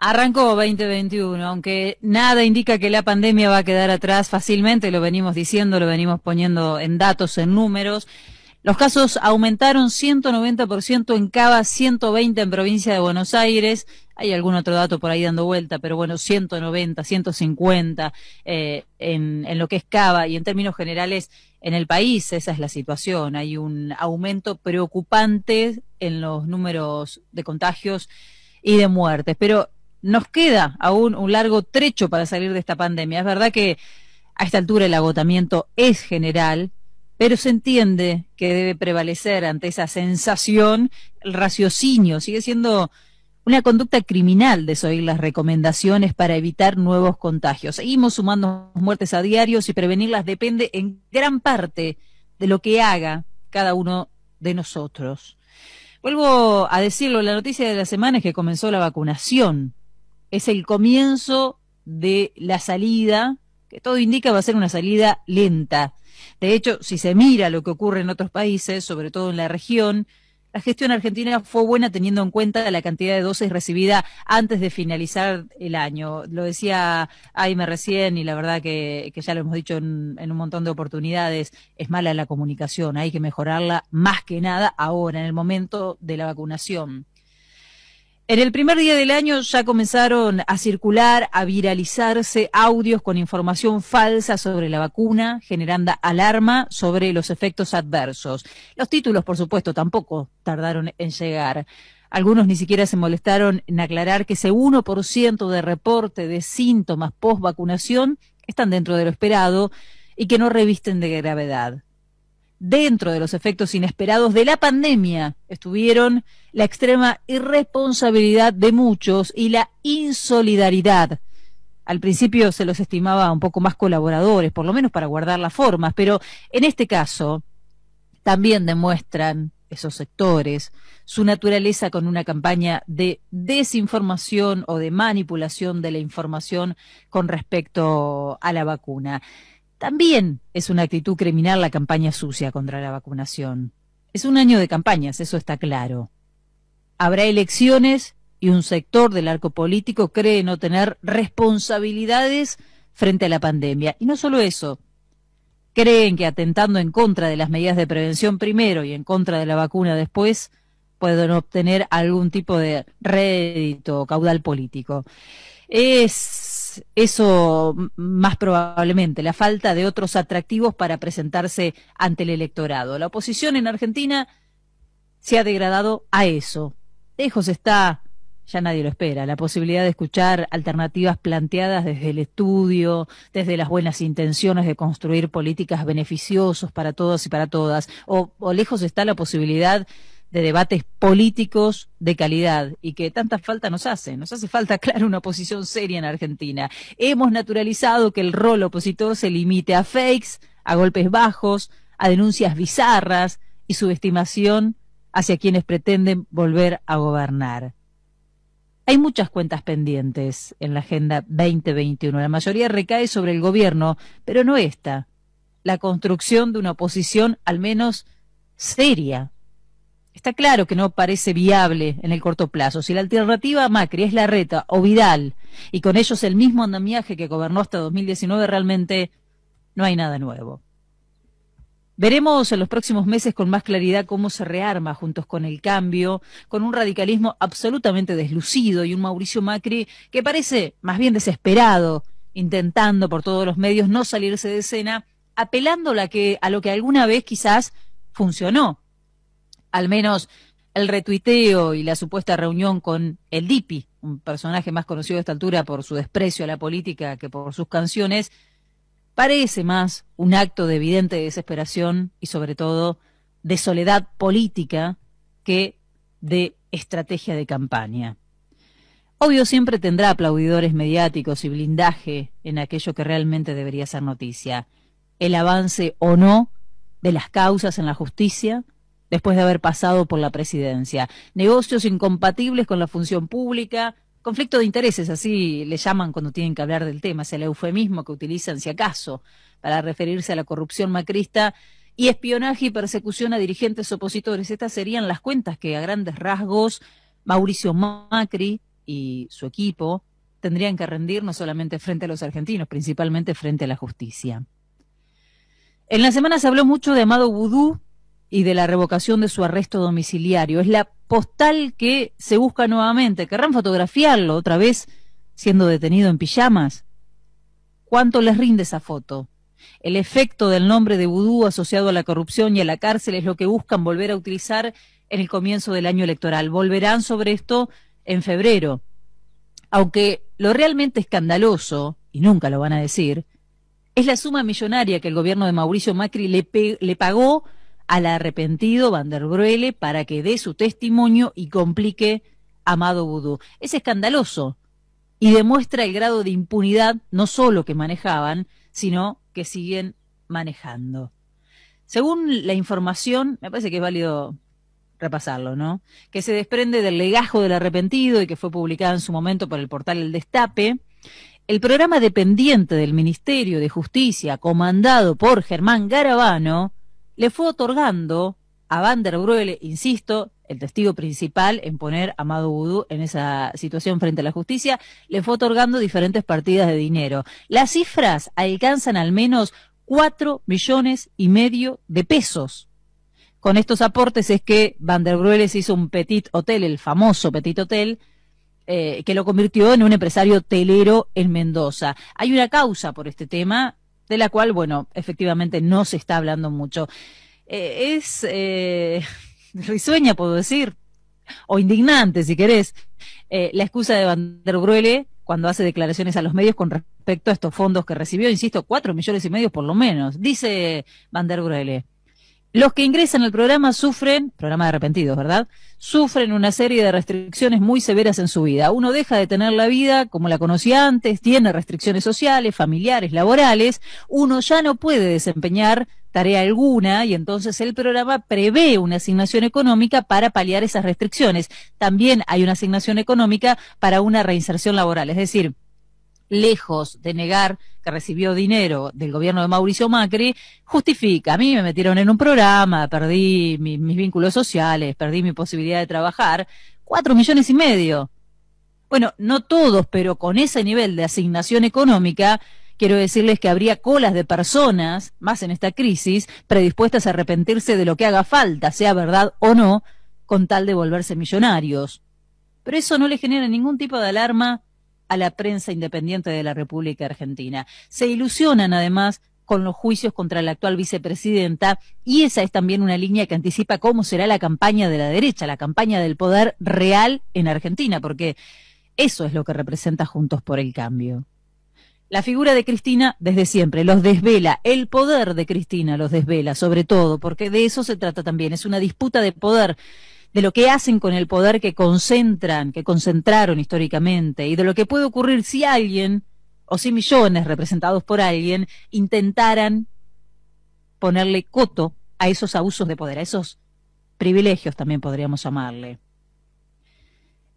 Arrancó 2021, aunque nada indica que la pandemia va a quedar atrás fácilmente, lo venimos diciendo, lo venimos poniendo en datos, en números. Los casos aumentaron 190% en Cava, 120 en provincia de Buenos Aires. Hay algún otro dato por ahí dando vuelta, pero bueno, 190, 150 eh, en, en lo que es Cava y en términos generales en el país esa es la situación. Hay un aumento preocupante en los números de contagios y de muertes. Pero nos queda aún un largo trecho para salir de esta pandemia. Es verdad que a esta altura el agotamiento es general, pero se entiende que debe prevalecer ante esa sensación el raciocinio. Sigue siendo una conducta criminal desoír las recomendaciones para evitar nuevos contagios. Seguimos sumando muertes a diario, y prevenirlas depende en gran parte de lo que haga cada uno de nosotros. Vuelvo a decirlo, la noticia de la semana es que comenzó la vacunación es el comienzo de la salida, que todo indica va a ser una salida lenta. De hecho, si se mira lo que ocurre en otros países, sobre todo en la región, la gestión argentina fue buena teniendo en cuenta la cantidad de dosis recibida antes de finalizar el año. Lo decía Aime recién y la verdad que, ya lo hemos dicho en, un montón de oportunidades, es mala la comunicación, hay que mejorarla más que nada ahora, en el momento de la vacunación. En el primer día del año ya comenzaron a circular, a viralizarse audios con información falsa sobre la vacuna, generando alarma sobre los efectos adversos. Los títulos, por supuesto, tampoco tardaron en llegar. Algunos ni siquiera se molestaron en aclarar que ese 1% de reporte de síntomas post vacunación están dentro de lo esperado y que no revisten de gravedad dentro de los efectos inesperados de la pandemia estuvieron la extrema irresponsabilidad de muchos y la insolidaridad. Al principio se los estimaba un poco más colaboradores, por lo menos para guardar las formas, pero en este caso también demuestran esos sectores su naturaleza con una campaña de desinformación o de manipulación de la información con respecto a la vacuna. También es una actitud criminal la campaña sucia contra la vacunación. Es un año de campañas, eso está claro. Habrá elecciones y un sector del arco político cree no tener responsabilidades frente a la pandemia. Y no solo eso, creen que atentando en contra de las medidas de prevención primero y en contra de la vacuna después, pueden obtener algún tipo de rédito o caudal político. Es eso más probablemente, la falta de otros atractivos para presentarse ante el electorado. La oposición en Argentina se ha degradado a eso. Lejos está, ya nadie lo espera, la posibilidad de escuchar alternativas planteadas desde el estudio, desde las buenas intenciones de construir políticas beneficiosas para todos y para todas, o lejos está la posibilidad de debates políticos de calidad y que tanta falta nos hace. Nos hace falta, claro, una oposición seria en Argentina. Hemos naturalizado que el rol opositor se limite a fakes, a golpes bajos, a denuncias bizarras y subestimación hacia quienes pretenden volver a gobernar. Hay muchas cuentas pendientes en la Agenda 2021. La mayoría recae sobre el gobierno, pero no esta. La construcción de una oposición al menos seria Está claro que no parece viable en el corto plazo. Si la alternativa Macri es la reta o Vidal, y con ellos el mismo andamiaje que gobernó hasta 2019, realmente no hay nada nuevo. Veremos en los próximos meses con más claridad cómo se rearma juntos con el cambio, con un radicalismo absolutamente deslucido y un Mauricio Macri que parece más bien desesperado, intentando por todos los medios no salirse de escena, apelando que, a lo que alguna vez quizás funcionó, al menos el retuiteo y la supuesta reunión con el DIPI, un personaje más conocido a esta altura por su desprecio a la política que por sus canciones, parece más un acto de evidente desesperación y sobre todo de soledad política que de estrategia de campaña. Obvio siempre tendrá aplaudidores mediáticos y blindaje en aquello que realmente debería ser noticia, el avance o no de las causas en la justicia, después de haber pasado por la presidencia. Negocios incompatibles con la función pública, conflicto de intereses, así le llaman cuando tienen que hablar del tema, es el eufemismo que utilizan, si acaso, para referirse a la corrupción macrista, y espionaje y persecución a dirigentes opositores. Estas serían las cuentas que a grandes rasgos Mauricio Macri y su equipo tendrían que rendir no solamente frente a los argentinos, principalmente frente a la justicia. En la semana se habló mucho de Amado Vudú, y de la revocación de su arresto domiciliario. Es la postal que se busca nuevamente. ¿Querrán fotografiarlo otra vez siendo detenido en pijamas? ¿Cuánto les rinde esa foto? El efecto del nombre de vudú asociado a la corrupción y a la cárcel es lo que buscan volver a utilizar en el comienzo del año electoral. Volverán sobre esto en febrero. Aunque lo realmente escandaloso, y nunca lo van a decir, es la suma millonaria que el gobierno de Mauricio Macri le, le pagó al arrepentido Van der para que dé su testimonio y complique a Amado Vudú. Es escandaloso y demuestra el grado de impunidad no solo que manejaban, sino que siguen manejando. Según la información, me parece que es válido repasarlo, ¿no? Que se desprende del legajo del arrepentido y que fue publicada en su momento por el portal El Destape. El programa dependiente del Ministerio de Justicia, comandado por Germán Garabano, le fue otorgando a Van der Bruele, insisto, el testigo principal en poner a Maduro en esa situación frente a la justicia, le fue otorgando diferentes partidas de dinero. Las cifras alcanzan al menos 4 millones y medio de pesos. Con estos aportes es que Van der se hizo un petit hotel, el famoso petit hotel, eh, que lo convirtió en un empresario hotelero en Mendoza. Hay una causa por este tema de la cual, bueno, efectivamente no se está hablando mucho. Eh, es eh, risueña, puedo decir, o indignante, si querés, eh, la excusa de Van der Gruele cuando hace declaraciones a los medios con respecto a estos fondos que recibió, insisto, cuatro millones y medio por lo menos, dice Van der Gruele. Los que ingresan al programa sufren, programa de arrepentidos, ¿verdad? Sufren una serie de restricciones muy severas en su vida. Uno deja de tener la vida como la conocía antes, tiene restricciones sociales, familiares, laborales, uno ya no puede desempeñar tarea alguna y entonces el programa prevé una asignación económica para paliar esas restricciones. También hay una asignación económica para una reinserción laboral, es decir, lejos de negar que recibió dinero del gobierno de Mauricio Macri, justifica, a mí me metieron en un programa, perdí mis vínculos sociales, perdí mi posibilidad de trabajar, cuatro millones y medio. Bueno, no todos, pero con ese nivel de asignación económica, quiero decirles que habría colas de personas, más en esta crisis, predispuestas a arrepentirse de lo que haga falta, sea verdad o no, con tal de volverse millonarios. Pero eso no le genera ningún tipo de alarma a la prensa independiente de la República Argentina. Se ilusionan además con los juicios contra la actual vicepresidenta y esa es también una línea que anticipa cómo será la campaña de la derecha, la campaña del poder real en Argentina, porque eso es lo que representa Juntos por el Cambio. La figura de Cristina desde siempre los desvela, el poder de Cristina los desvela, sobre todo, porque de eso se trata también, es una disputa de poder de lo que hacen con el poder que concentran, que concentraron históricamente, y de lo que puede ocurrir si alguien, o si millones representados por alguien, intentaran ponerle coto a esos abusos de poder, a esos privilegios también podríamos llamarle.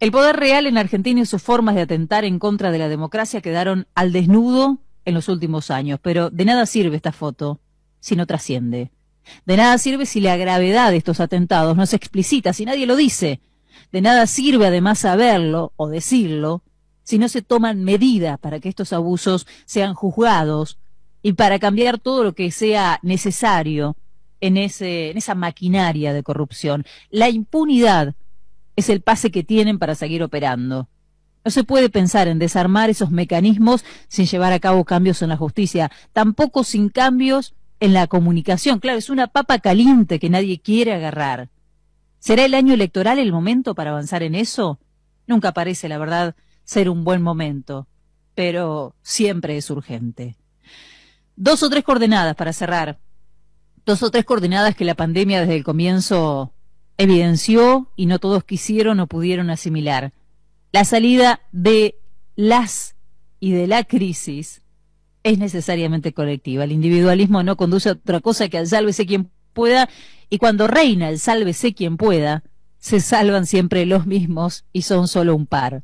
El poder real en Argentina y sus formas de atentar en contra de la democracia quedaron al desnudo en los últimos años, pero de nada sirve esta foto si no trasciende. De nada sirve si la gravedad de estos atentados no se explicita, si nadie lo dice. De nada sirve además saberlo o decirlo si no se toman medidas para que estos abusos sean juzgados y para cambiar todo lo que sea necesario en, ese, en esa maquinaria de corrupción. La impunidad es el pase que tienen para seguir operando. No se puede pensar en desarmar esos mecanismos sin llevar a cabo cambios en la justicia, tampoco sin cambios en la comunicación. Claro, es una papa caliente que nadie quiere agarrar. ¿Será el año electoral el momento para avanzar en eso? Nunca parece, la verdad, ser un buen momento, pero siempre es urgente. Dos o tres coordenadas para cerrar. Dos o tres coordenadas que la pandemia desde el comienzo evidenció y no todos quisieron o pudieron asimilar. La salida de las y de la crisis es necesariamente colectiva. El individualismo no conduce a otra cosa que al sálvese quien pueda y cuando reina el sálvese quien pueda, se salvan siempre los mismos y son solo un par.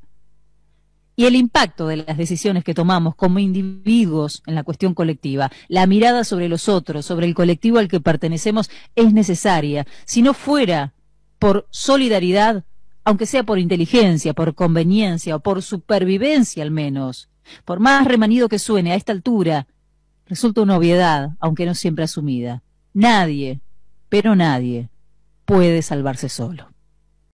Y el impacto de las decisiones que tomamos como individuos en la cuestión colectiva, la mirada sobre los otros, sobre el colectivo al que pertenecemos, es necesaria. Si no fuera por solidaridad, aunque sea por inteligencia, por conveniencia o por supervivencia al menos, por más remanido que suene a esta altura, resulta una obviedad, aunque no siempre asumida. Nadie, pero nadie, puede salvarse solo.